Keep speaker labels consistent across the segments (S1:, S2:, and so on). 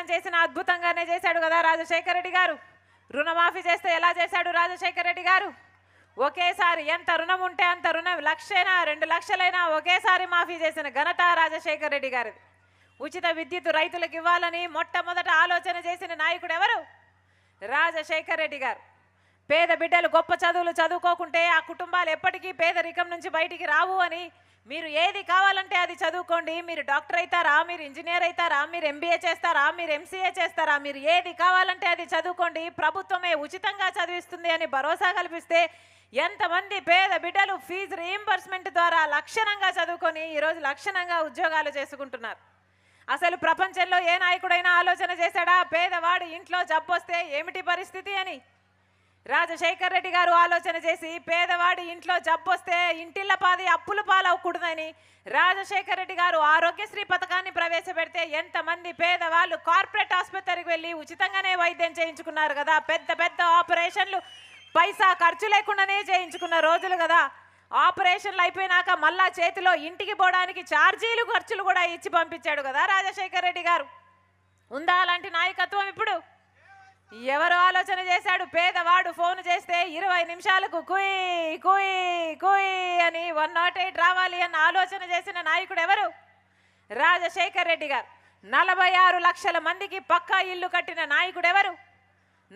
S1: అతను చేసిన అద్భుతంగానే చేశాడు కదా రాజశేఖర రెడ్డి గారు రుణమాఫీ చేస్తే ఎలా చేశాడు రాజశేఖర రెడ్డి గారు ఒకేసారి ఎంత రుణం ఉంటే అంత రుణం లక్షైనా రెండు లక్షలైనా ఒకేసారి మాఫీ చేసిన ఘనత రాజశేఖర రెడ్డి గారిది ఉచిత విద్యుత్ రైతులకు ఇవ్వాలని మొట్టమొదట ఆలోచన చేసిన నాయకుడు ఎవరు రాజశేఖర రెడ్డి గారు పేద బిడ్డలు గొప్ప చదువులు చదువుకోకుంటే ఆ కుటుంబాలు ఎప్పటికీ పేదరికం నుంచి బయటికి రావు అని మీరు ఏది కావాలంటే అది చదువుకోండి మీరు డాక్టర్ అవుతారా మీరు ఇంజనీర్ అవుతారా మీరు ఎంబీఏ చేస్తారా మీరు ఎంసీఏ చేస్తారా మీరు ఏది కావాలంటే అది చదువుకోండి ప్రభుత్వమే ఉచితంగా చదివిస్తుంది అని భరోసా కల్పిస్తే ఎంతమంది పేద బిడ్డలు ఫీజు రీఎంబర్స్మెంట్ ద్వారా లక్షణంగా చదువుకొని ఈరోజు లక్షణంగా ఉద్యోగాలు చేసుకుంటున్నారు అసలు ప్రపంచంలో ఏ నాయకుడైనా ఆలోచన చేశాడా పేదవాడు ఇంట్లో జబ్బొస్తే ఏమిటి పరిస్థితి అని రాజశేఖర్ రెడ్డి గారు ఆలోచన చేసి పేదవాడి ఇంట్లో జబ్బొస్తే ఇంటిళ్ళ పాది అప్పుల పాలవకూడదని రాజశేఖర్ రెడ్డి గారు ఆరోగ్యశ్రీ పథకాన్ని ప్రవేశపెడితే ఎంతమంది పేదవాళ్ళు కార్పొరేట్ ఆసుపత్రికి వెళ్ళి ఉచితంగానే వైద్యం చేయించుకున్నారు కదా పెద్ద పెద్ద ఆపరేషన్లు పైసా ఖర్చు లేకుండానే చేయించుకున్న రోజులు కదా ఆపరేషన్లు అయిపోయినాక మళ్ళా చేతిలో ఇంటికి పోవడానికి ఛార్జీలు ఖర్చులు కూడా ఇచ్చి పంపించాడు కదా రాజశేఖర్ రెడ్డి గారు ఉందా అలాంటి నాయకత్వం ఇప్పుడు ఎవరు ఆలోచన చేశాడు పేదవాడు ఫోన్ చేస్తే ఇరవై నిమిషాలకు కుయ్ కుయ్ కుయ్ అని వన్ నాట్ ఎయిట్ రావాలి అని ఆలోచన చేసిన నాయకుడు ఎవరు రాజశేఖర్ రెడ్డి గారు నలభై ఆరు లక్షల మందికి పక్కా ఇల్లు కట్టిన నాయకుడు ఎవరు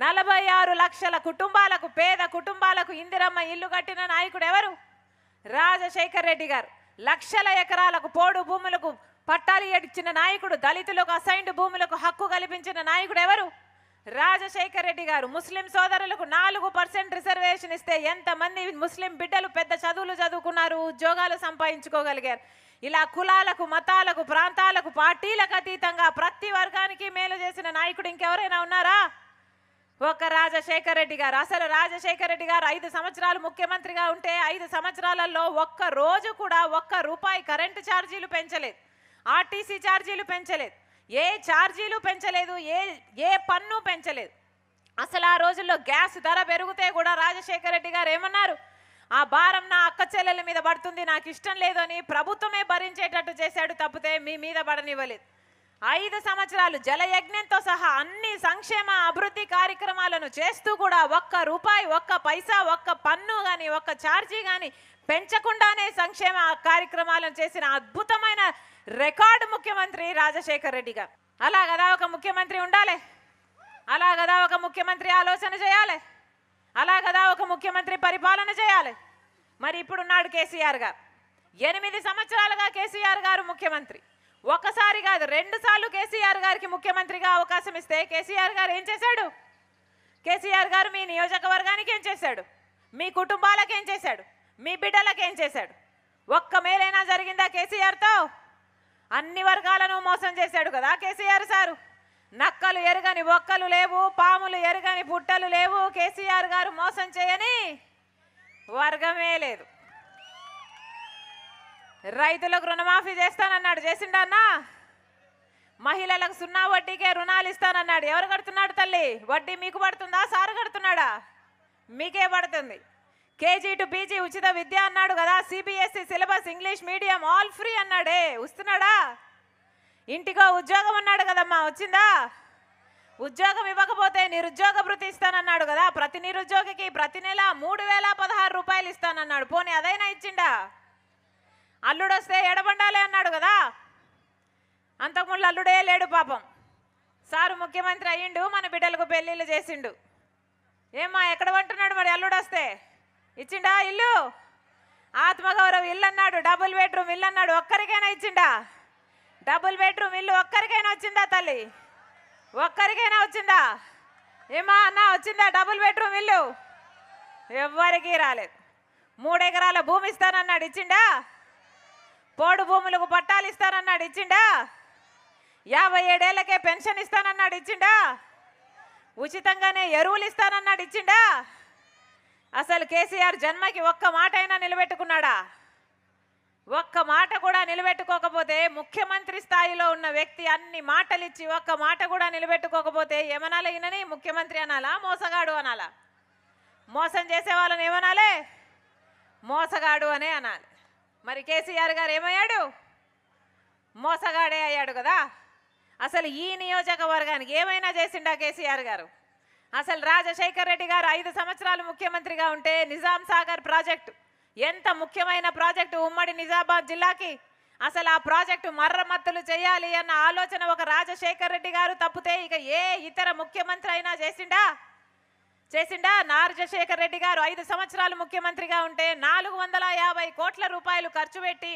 S1: నలభై ఆరు లక్షల కుటుంబాలకు పేద కుటుంబాలకు ఇందిరమ్మ ఇల్లు కట్టిన నాయకుడు ఎవరు రాజశేఖర్ రెడ్డి గారు లక్షల ఎకరాలకు పోడు భూములకు పట్టాలు ఇచ్చిన నాయకుడు దళితులకు అసైన్డ్ భూములకు హక్కు కల్పించిన నాయకుడు ఎవరు రాజశేఖర్ రెడ్డి గారు ముస్లిం సోదరులకు నాలుగు పర్సెంట్ రిజర్వేషన్ ఇస్తే ఎంతమంది ముస్లిం బిడ్డలు పెద్ద చదువులు చదువుకున్నారు ఉద్యోగాలు సంపాదించుకోగలిగారు ఇలా కులాలకు మతాలకు ప్రాంతాలకు పార్టీలకు అతీతంగా ప్రతి వర్గానికి మేలు చేసిన నాయకుడు ఇంకెవరైనా ఉన్నారా ఒక రాజశేఖర్ రెడ్డి గారు అసలు రాజశేఖర్ రెడ్డి గారు ఐదు సంవత్సరాలు ముఖ్యమంత్రిగా ఉంటే ఐదు సంవత్సరాలలో ఒక్క రోజు కూడా ఒక్క రూపాయి కరెంటు ఛార్జీలు పెంచలేదు ఆర్టీసీ ఛార్జీలు పెంచలేదు ఏ ఛార్జీలు పెంచలేదు ఏ ఏ పన్ను పెంచలేదు అసలు ఆ రోజుల్లో గ్యాస్ ధర పెరిగితే కూడా రాజశేఖర రెడ్డి గారు ఏమన్నారు ఆ భారం నా అక్క చెల్లెల మీద పడుతుంది నాకు ఇష్టం లేదని ప్రభుత్వమే భరించేటట్టు చేశాడు తప్పితే మీ మీద పడనివ్వలేదు ఐదు సంవత్సరాలు జలయజ్ఞంతో సహా అన్ని సంక్షేమ అభివృద్ధి కార్యక్రమాలను చేస్తూ కూడా ఒక్క రూపాయి ఒక్క పైసా ఒక్క పన్ను కానీ ఒక్క ఛార్జీ కానీ పెంచకుండానే సంక్షేమ కార్యక్రమాలను చేసిన అద్భుతమైన రికార్డు ముఖ్యమంత్రి రాజశేఖర్ రెడ్డి గారు అలా కదా ఒక ముఖ్యమంత్రి ఉండాలి అలా కదా ఒక ముఖ్యమంత్రి ఆలోచన చేయాలి అలా కదా ఒక ముఖ్యమంత్రి పరిపాలన చేయాలి మరి ఇప్పుడున్నాడు కేసీఆర్ గారు ఎనిమిది సంవత్సరాలుగా కేసీఆర్ గారు ముఖ్యమంత్రి ఒకసారి కాదు రెండు సార్లు కేసీఆర్ గారికి ముఖ్యమంత్రిగా అవకాశం ఇస్తే కేసీఆర్ గారు ఏం చేశాడు కేసీఆర్ గారు మీ నియోజకవర్గానికి ఏం చేశాడు మీ కుటుంబాలకు ఏం చేశాడు మీ బిడ్డలకు ఏం చేశాడు ఒక్క మేలైనా జరిగిందా కేసీఆర్తో అన్ని వర్గాలను మోసం చేశాడు కదా కేసీఆర్ సారు నక్కలు ఎరగని ఒక్కలు లేవు పాములు ఎరగని పుట్టలు లేవు కేసీఆర్ గారు మోసం చేయని వర్గమే లేదు రైతులకు రుణమాఫీ చేస్తానన్నాడు చేసిండా అన్నా మహిళలకు సున్నా వడ్డీకే రుణాలు ఇస్తానన్నాడు ఎవరు కడుతున్నాడు తల్లి వడ్డీ మీకు పడుతుందా సారు కడుతున్నాడా మీకే పడుతుంది కేజీ టు పీజీ ఉచిత విద్య అన్నాడు కదా CBSE syllabus English medium all free అన్నాడే వస్తున్నాడా ఇంటికో ఉద్యోగం అన్నాడు కదమ్మా వచ్చిందా ఉద్యోగం ఇవ్వకపోతే నిరుద్యోగ భృతి ఇస్తానన్నాడు కదా ప్రతి నిరుద్యోగికి ప్రతి నెల మూడు వేల పదహారు రూపాయలు ఇస్తానన్నాడు పోనీ అదైనా ఇచ్చిండా అల్లుడు వస్తే ఎడబండాలే అన్నాడు కదా అంతకుముందు అల్లుడే లేడు పాపం సారు ముఖ్యమంత్రి అయ్యిండు మన బిడ్డలకు పెళ్ళిళ్ళు చేసిండు ఏమ్మా ఎక్కడ పంటున్నాడు మరి అల్లుడు వస్తే ఇచ్చిండా ఇల్లు ఆత్మగౌరవం ఇల్లు అన్నాడు డబుల్ బెడ్రూమ్ ఇల్లు అన్నాడు ఒక్కరికైనా ఇచ్చిండా డబుల్ బెడ్రూమ్ ఇల్లు ఒక్కరికైనా వచ్చిందా తల్లి ఒక్కరికైనా వచ్చిందా ఏమా అన్న వచ్చిందా డబుల్ బెడ్రూమ్ ఇల్లు ఎవ్వరికీ రాలేదు మూడెకరాల భూమి ఇస్తానన్నాడు ఇచ్చిండా భూములకు పట్టాలు ఇస్తానన్నాడు ఇచ్చిండా యాభై ఏడేళ్లకే పెన్షన్ ఇస్తానన్నాడు ఇచ్చిండా ఉచితంగానే ఎరువులు ఇస్తానన్నాడు ఇచ్చిండా అసలు కేసీఆర్ జన్మకి ఒక్క మాట అయినా నిలబెట్టుకున్నాడా ఒక్క మాట కూడా నిలబెట్టుకోకపోతే ముఖ్యమంత్రి స్థాయిలో ఉన్న వ్యక్తి అన్ని మాటలు ఇచ్చి ఒక్క మాట కూడా నిలబెట్టుకోకపోతే ఏమనాలి ఈయనని ముఖ్యమంత్రి అనాలా మోసగాడు అనాలా మోసం చేసే వాళ్ళని ఏమనాలే మోసగాడు అనే అనాలి మరి కేసీఆర్ గారు ఏమయ్యాడు మోసగాడే అయ్యాడు కదా అసలు ఈ నియోజకవర్గానికి ఏమైనా చేసిండా కేసీఆర్ గారు అసలు రాజశేఖర్ రెడ్డి గారు ఐదు సంవత్సరాలు ముఖ్యమంత్రిగా ఉంటే నిజాం సాగర్ ప్రాజెక్టు ఎంత ముఖ్యమైన ప్రాజెక్టు ఉమ్మడి నిజామాబాద్ జిల్లాకి అసలు ఆ ప్రాజెక్టు మర్రమత్తులు చేయాలి అన్న ఆలోచన ఒక రాజశేఖర్ రెడ్డి గారు తప్పితే ఇక ఏ ఇతర ముఖ్యమంత్రి అయినా చేసిండా చేసిండా నారజశేఖర్ రెడ్డి గారు ఐదు సంవత్సరాలు ముఖ్యమంత్రిగా ఉంటే నాలుగు వందల యాభై కోట్ల రూపాయలు ఖర్చు పెట్టి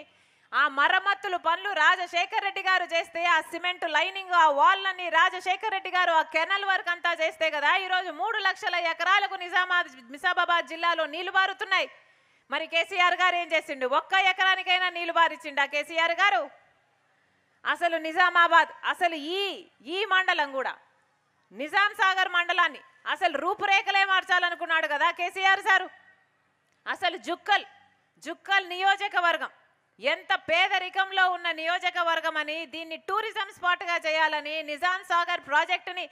S1: ఆ మరమ్మత్తులు పనులు రాజశేఖర్ రెడ్డి గారు చేస్తే ఆ సిమెంట్ లైనింగ్ ఆ వాల్ని రాజశేఖర్ రెడ్డి గారు ఆ కెనల్ వర్క్ అంతా చేస్తే కదా ఈరోజు మూడు లక్షల ఎకరాలకు నిజామాబాద్ నిజామాబాద్ జిల్లాలో నీళ్లు బారుతున్నాయి మరి కేసీఆర్ గారు ఏం చేసిండు ఒక్క ఎకరానికైనా నీళ్లు బారిచ్చిండా కేసీఆర్ గారు అసలు నిజామాబాద్ అసలు ఈ ఈ మండలం కూడా నిజాం సాగర్ మండలాన్ని అసలు రూపురేఖలే మార్చాలనుకున్నాడు కదా కేసీఆర్ సారు అసలు జుక్కల్ జుక్కల్ నియోజకవర్గం ఎంత పేదరికంలో ఉన్న నియోజకవర్గం అని దీన్ని టూరిజం స్పాట్గా చేయాలని నిజాం సాగర్ ప్రాజెక్టుని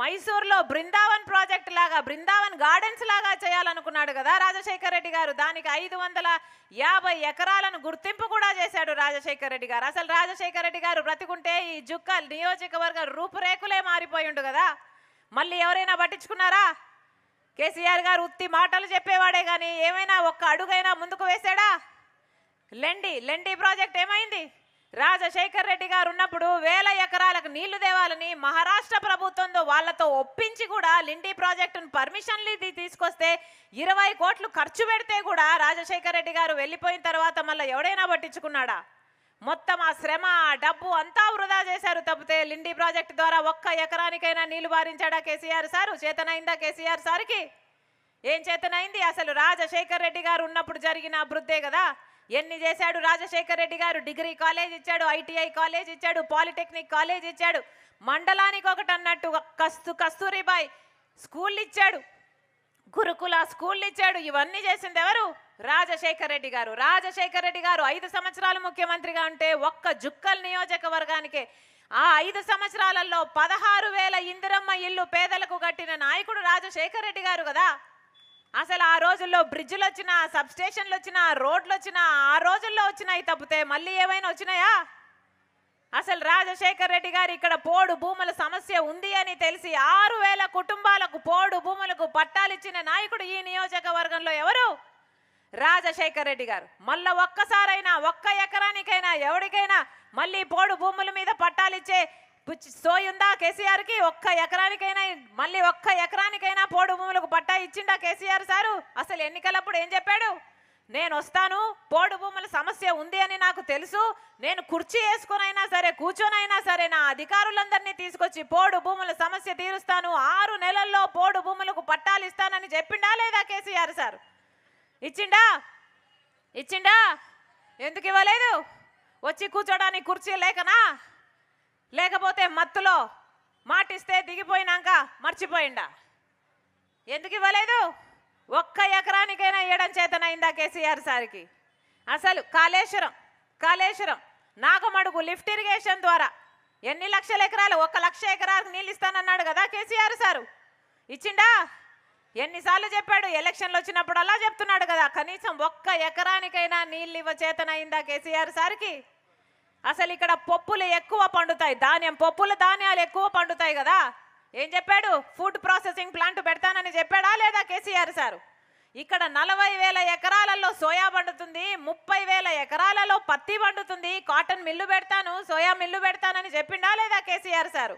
S1: మైసూర్లో బృందావన్ ప్రాజెక్ట్ లాగా బృందావన్ గార్డెన్స్ లాగా చేయాలనుకున్నాడు కదా రాజశేఖర రెడ్డి గారు దానికి ఐదు వందల యాభై ఎకరాలను గుర్తింపు కూడా చేశాడు రాజశేఖర రెడ్డి గారు అసలు రాజశేఖర రెడ్డి గారు బ్రతికుంటే ఈ జుక్కల్ నియోజకవర్గ రూపురేఖలే మారిపోయిండు కదా మళ్ళీ ఎవరైనా పట్టించుకున్నారా కేసీఆర్ గారు ఉత్తి మాటలు చెప్పేవాడే కానీ ఏమైనా ఒక్క అడుగైనా ముందుకు వేశాడా లెండి లెండి ప్రాజెక్ట్ ఏమైంది రాజశేఖర్ రెడ్డి గారు ఉన్నప్పుడు వేల ఎకరాలకు నీళ్లు దేవాలని మహారాష్ట్ర ప్రభుత్వంతో వాళ్లతో ఒప్పించి కూడా లిండి ప్రాజెక్టును పర్మిషన్లు తీసుకొస్తే ఇరవై కోట్లు ఖర్చు పెడితే కూడా రాజశేఖర్ రెడ్డి గారు వెళ్ళిపోయిన తర్వాత మళ్ళీ ఎవడైనా పట్టించుకున్నాడా మొత్తం ఆ శ్రమ డబ్బు అంతా వృధా చేశారు తప్పితే లిండి ప్రాజెక్ట్ ద్వారా ఒక్క ఎకరానికైనా నీళ్లు బారించాడా కేసీఆర్ సారు చేతనైందా కేసీఆర్ సార్కి ఏం చేతనైంది అసలు రాజశేఖర్ రెడ్డి గారు ఉన్నప్పుడు జరిగిన అభివృద్ధే కదా ఎన్ని చేశాడు రాజశేఖర్ రెడ్డి గారు డిగ్రీ కాలేజ్ ఇచ్చాడు ఐటీఐ కాలేజ్ ఇచ్చాడు పాలిటెక్నిక్ కాలేజ్ ఇచ్చాడు మండలానికి ఒకటి అన్నట్టు కస్తూ కస్తూరిబాయ్ స్కూల్ ఇచ్చాడు గురుకుల స్కూల్ ఇచ్చాడు ఇవన్నీ చేసింది ఎవరు రాజశేఖర్ రెడ్డి గారు రాజశేఖర్ రెడ్డి గారు ఐదు సంవత్సరాలు ముఖ్యమంత్రిగా ఉంటే ఒక్క జుక్కల్ నియోజకవర్గానికి ఆ ఐదు సంవత్సరాలలో పదహారు వేల ఇందిరమ్మ ఇల్లు పేదలకు కట్టిన నాయకుడు రాజశేఖర్ రెడ్డి గారు కదా అసలు ఆ రోజుల్లో బ్రిడ్జ్లు వచ్చిన స్టేషన్లు వచ్చిన రోడ్లు వచ్చిన ఆ రోజుల్లో వచ్చినాయి తప్పితే మళ్ళీ ఏమైనా వచ్చినాయా అసలు రాజశేఖర్ రెడ్డి గారు ఇక్కడ పోడు భూముల సమస్య ఉంది అని తెలిసి ఆరు వేల కుటుంబాలకు పోడు భూములకు పట్టాలిచ్చిన నాయకుడు ఈ నియోజకవర్గంలో ఎవరు రాజశేఖర్ రెడ్డి గారు మళ్ళా ఒక్కసారైనా ఒక్క ఎకరానికైనా ఎవరికైనా మళ్ళీ పోడు భూముల మీద పట్టాలిచ్చే సోయుందా కేసీఆర్కి ఒక్క ఎకరానికైనా మళ్ళీ ఒక్క ఎకరానికైనా పోడు భూములకు పట్టా ఇచ్చిండా కేసీఆర్ సారు అసలు ఎన్నికలప్పుడు ఏం చెప్పాడు నేను వస్తాను పోడు భూముల సమస్య ఉంది అని నాకు తెలుసు నేను కుర్చీ వేసుకునైనా సరే కూర్చొనైనా సరే నా అధికారులందరినీ తీసుకొచ్చి పోడు భూముల సమస్య తీరుస్తాను ఆరు నెలల్లో పోడు భూములకు పట్టాలు ఇస్తానని చెప్పిండా లేదా కేసీఆర్ సార్ ఇచ్చిండా ఇచ్చిండా ఎందుకు ఇవ్వలేదు వచ్చి కూర్చోడానికి కుర్చీ లేకనా లేకపోతే మత్తులో మాటిస్తే దిగిపోయినాక మర్చిపోయిండా ఎందుకు ఇవ్వలేదు ఒక్క ఎకరానికైనా ఇవ్వడం చేతనైందా కేసీఆర్ సార్కి అసలు కాళేశ్వరం కాళేశ్వరం నాగమడుగు లిఫ్ట్ ఇరిగేషన్ ద్వారా ఎన్ని లక్షల ఎకరాలు ఒక లక్ష ఎకరాలకు నీళ్ళు ఇస్తానన్నాడు కదా కేసీఆర్ సారు ఇచ్చిండా ఎన్నిసార్లు చెప్పాడు ఎలక్షన్లు వచ్చినప్పుడు అలా చెప్తున్నాడు కదా కనీసం ఒక్క ఎకరానికైనా నీళ్ళు ఇవ్వ కేసీఆర్ సార్కి అసలు ఇక్కడ పప్పులు ఎక్కువ పండుతాయి ధాన్యం పప్పులు ధాన్యాలు ఎక్కువ పండుతాయి కదా ఏం చెప్పాడు ఫుడ్ ప్రాసెసింగ్ ప్లాంట్ పెడతానని చెప్పాడా లేదా కేసీఆర్ సారు ఇక్కడ నలభై వేల ఎకరాలలో సోయా పండుతుంది ముప్పై వేల ఎకరాలలో పత్తి పండుతుంది కాటన్ మిల్లు పెడతాను సోయా మిల్లు పెడతానని చెప్పిండా లేదా కేసీఆర్ సారు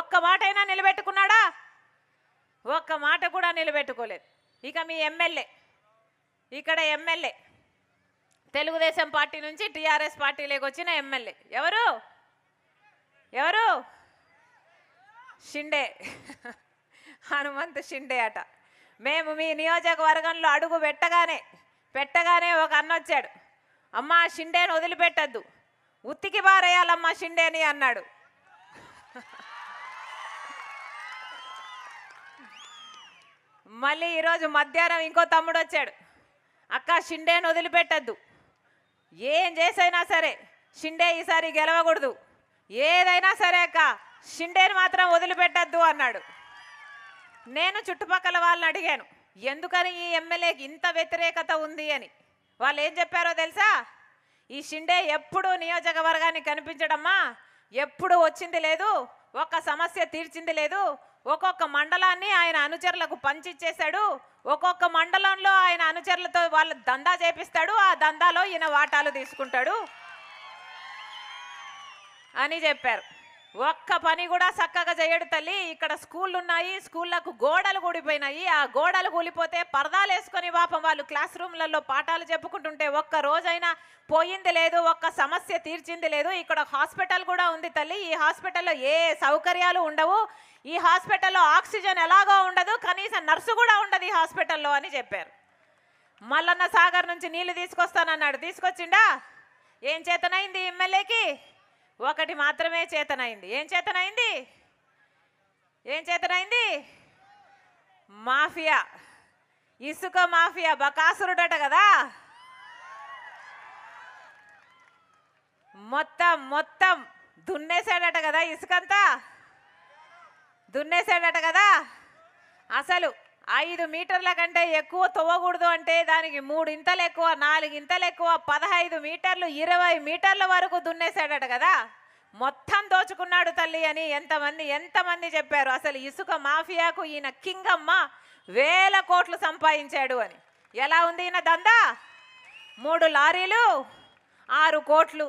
S1: ఒక్క మాటైనా నిలబెట్టుకు ఒక్క మాట కూడా నిలబెట్టుకోలేదు ఇక మీ ఎమ్మెల్యే ఇక్కడ ఎమ్మెల్యే తెలుగుదేశం పార్టీ నుంచి టీఆర్ఎస్ పార్టీలోకి వచ్చిన ఎమ్మెల్యే ఎవరు ఎవరు షిండే హనుమంత్ షిండే అట మేము మీ నియోజకవర్గంలో అడుగు పెట్టగానే పెట్టగానే ఒక అన్న వచ్చాడు అమ్మ షిండేని వదిలిపెట్టద్దు ఉత్తికి బారేయాలమ్మా షిండేని అన్నాడు మళ్ళీ ఈరోజు మధ్యాహ్నం ఇంకో తమ్ముడు వచ్చాడు అక్క షిండేను వదిలిపెట్టద్దు ఏం చేసైనా సరే షిండే ఈసారి గెలవకూడదు ఏదైనా సరే అక్క షిండేని మాత్రం వదిలిపెట్టద్దు అన్నాడు నేను చుట్టుపక్కల వాళ్ళని అడిగాను ఎందుకని ఈ ఎమ్మెల్యేకి ఇంత వ్యతిరేకత ఉంది అని వాళ్ళు ఏం చెప్పారో తెలుసా ఈ షిండే ఎప్పుడు నియోజకవర్గానికి కనిపించడమ్మా ఎప్పుడు వచ్చింది లేదు ఒక్క సమస్య తీర్చింది లేదు ఒక్కొక్క మండలాన్ని ఆయన అనుచరులకు పంచిచ్చేశాడు ఒక్కొక్క మండలంలో ఆయన అనుచరులతో వాళ్ళ దందా చేపిస్తాడు ఆ దందాలో ఈయన వాటాలు తీసుకుంటాడు అని చెప్పారు ఒక్క పని కూడా చక్కగా చేయడు తల్లి ఇక్కడ స్కూళ్ళు ఉన్నాయి స్కూళ్ళకు గోడలు కూడిపోయినాయి ఆ గోడలు కూలిపోతే పరదాలు వేసుకొని పాపం వాళ్ళు క్లాస్ రూమ్లలో పాఠాలు చెప్పుకుంటుంటే ఒక్క రోజైనా పోయింది లేదు ఒక్క సమస్య తీర్చింది లేదు ఇక్కడ హాస్పిటల్ కూడా ఉంది తల్లి ఈ హాస్పిటల్లో ఏ సౌకర్యాలు ఉండవు ఈ హాస్పిటల్లో ఆక్సిజన్ ఎలాగో ఉండదు కనీసం నర్సు కూడా ఉండదు ఈ హాస్పిటల్లో అని చెప్పారు మల్లన్న సాగర్ నుంచి నీళ్లు తీసుకొస్తానన్నాడు తీసుకొచ్చిండా ఏం చేతనైంది ఎమ్మెల్యేకి ఒకటి మాత్రమే చేతనైంది ఏం చేతనైంది ఏం చేతనైంది మాఫియా ఇసుక మాఫియా బకాసురుడట కదా మొత్తం మొత్తం దున్నేసాడట కదా ఇసుకంతా దున్నేసాడట కదా అసలు ఐదు మీటర్ల కంటే ఎక్కువ తవ్వకూడదు అంటే దానికి మూడు ఇంతలు ఎక్కువ నాలుగు ఇంతలు ఎక్కువ పదహైదు మీటర్లు ఇరవై మీటర్ల వరకు దున్నేశాడట కదా మొత్తం దోచుకున్నాడు తల్లి అని ఎంతమంది ఎంతమంది చెప్పారు అసలు ఇసుక మాఫియాకు ఈయన కింగమ్మ వేల కోట్లు సంపాదించాడు అని ఎలా ఉంది ఈయన దందా మూడు లారీలు ఆరు కోట్లు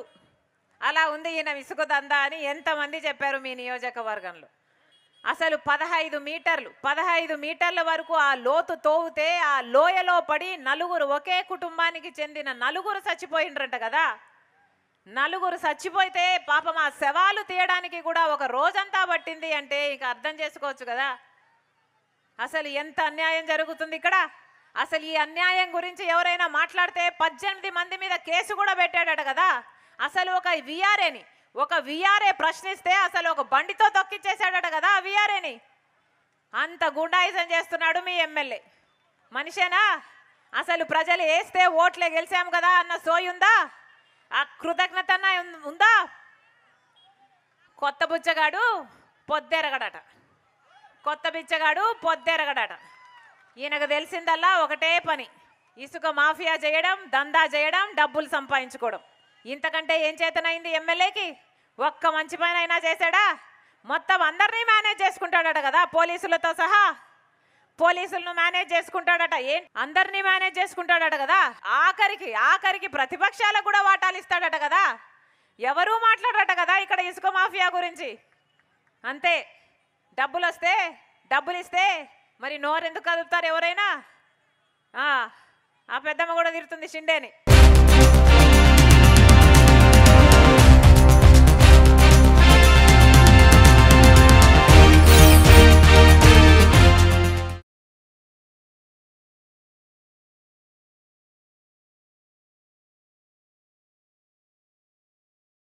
S1: అలా ఉంది ఈయన ఇసుక దందా అని ఎంతమంది చెప్పారు మీ నియోజకవర్గంలో అసలు పదహైదు మీటర్లు పదహైదు మీటర్ల వరకు ఆ లోతు తోవితే ఆ లోయలో పడి నలుగురు ఒకే కుటుంబానికి చెందిన నలుగురు చచ్చిపోయినరంట కదా నలుగురు చచ్చిపోతే పాపం ఆ శవాలు తీయడానికి కూడా ఒక రోజంతా పట్టింది అంటే ఇక అర్థం చేసుకోవచ్చు కదా అసలు ఎంత అన్యాయం జరుగుతుంది ఇక్కడ అసలు ఈ అన్యాయం గురించి ఎవరైనా మాట్లాడితే పద్దెనిమిది మంది మీద కేసు కూడా పెట్టాడట కదా అసలు ఒక విఆర్ఏని ఒక విఆర్ఏ ప్రశ్నిస్తే అసలు ఒక బండితో తొక్కిచ్చేసాడట కదా ఆ విఆర్ఏని అంత గుండాయిజం చేస్తున్నాడు మీ ఎమ్మెల్యే మనిషేనా అసలు ప్రజలు వేస్తే ఓట్లే గెలిచాము కదా అన్న సోయి ఉందా ఆ కృతజ్ఞత ఉందా కొత్త బుచ్చగాడు పొద్దెరగడట కొత్త బిచ్చగాడు పొద్దెరగడట ఈయనకు తెలిసిందల్లా ఒకటే పని ఇసుక మాఫియా చేయడం దందా చేయడం డబ్బులు సంపాదించుకోవడం ఇంతకంటే ఏం చేతనైంది ఎమ్మెల్యేకి ఒక్క మంచి పని అయినా చేశాడా మొత్తం అందరినీ మేనేజ్ చేసుకుంటాడట కదా పోలీసులతో సహా పోలీసులను మేనేజ్ చేసుకుంటాడట ఏం అందరినీ మేనేజ్ చేసుకుంటాడట కదా ఆఖరికి ఆఖరికి ప్రతిపక్షాలకు కూడా వాటాలు ఇస్తాడట కదా ఎవరూ మాట్లాడట కదా ఇక్కడ ఇసుక మాఫియా గురించి అంతే డబ్బులు వస్తే డబ్బులు ఇస్తే మరి నోరెందుకు కదుపుతారు ఎవరైనా ఆ పెద్దమ్మ కూడా తిరుగుతుంది షిండేని